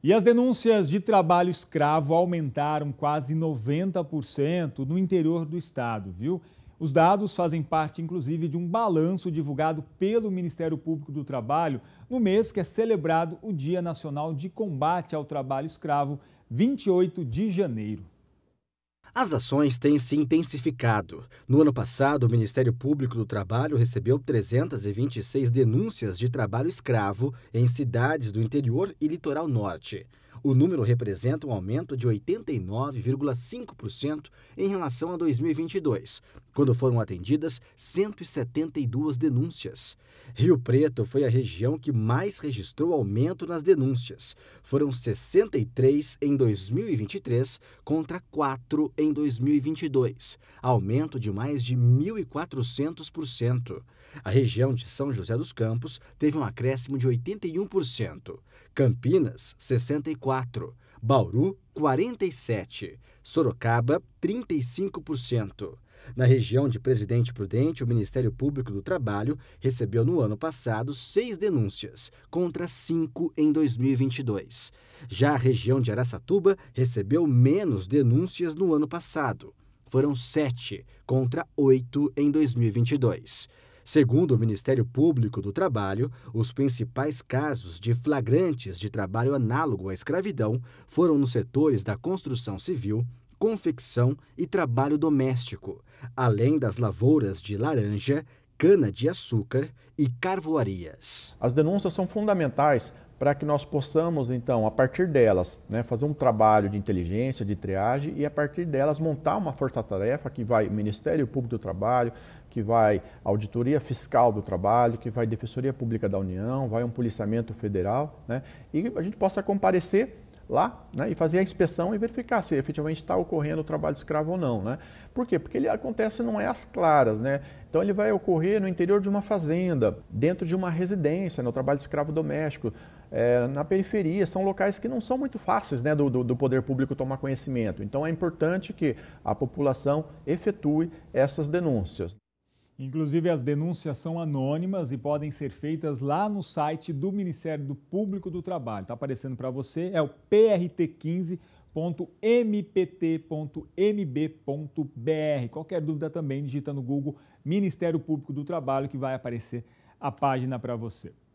E as denúncias de trabalho escravo aumentaram quase 90% no interior do estado, viu? Os dados fazem parte, inclusive, de um balanço divulgado pelo Ministério Público do Trabalho no mês que é celebrado o Dia Nacional de Combate ao Trabalho Escravo, 28 de janeiro. As ações têm se intensificado. No ano passado, o Ministério Público do Trabalho recebeu 326 denúncias de trabalho escravo em cidades do interior e litoral norte. O número representa um aumento de 89,5% em relação a 2022, quando foram atendidas 172 denúncias. Rio Preto foi a região que mais registrou aumento nas denúncias. Foram 63 em 2023 contra 4 em 2022, aumento de mais de 1.400%. A região de São José dos Campos teve um acréscimo de 81%, Campinas, 64%. 44%, Bauru, 47%, Sorocaba, 35%. Na região de Presidente Prudente, o Ministério Público do Trabalho recebeu no ano passado seis denúncias, contra cinco em 2022. Já a região de Araçatuba recebeu menos denúncias no ano passado. Foram sete, contra oito em 2022. Segundo o Ministério Público do Trabalho, os principais casos de flagrantes de trabalho análogo à escravidão foram nos setores da construção civil, confecção e trabalho doméstico, além das lavouras de laranja, cana-de-açúcar e carvoarias. As denúncias são fundamentais para que nós possamos, então, a partir delas, né, fazer um trabalho de inteligência, de triagem e, a partir delas, montar uma força-tarefa que vai Ministério Público do Trabalho, que vai Auditoria Fiscal do Trabalho, que vai Defensoria Pública da União, vai um policiamento federal, né, e a gente possa comparecer lá né, e fazer a inspeção e verificar se efetivamente está ocorrendo o trabalho escravo ou não. Né? Por quê? Porque ele acontece não é às claras, né? Então ele vai ocorrer no interior de uma fazenda, dentro de uma residência, no né, trabalho escravo doméstico, é, na periferia, são locais que não são muito fáceis né, do, do, poder público tomar conhecimento. Então é importante que a população efetue essas denúncias. Inclusive, as denúncias são anônimas e podem ser feitas lá no site do Ministério do Público do Trabalho. Está aparecendo para você, é o prt15.mpt.mb.br. Qualquer dúvida também digita no Google Ministério Público do Trabalho que vai aparecer a página para você.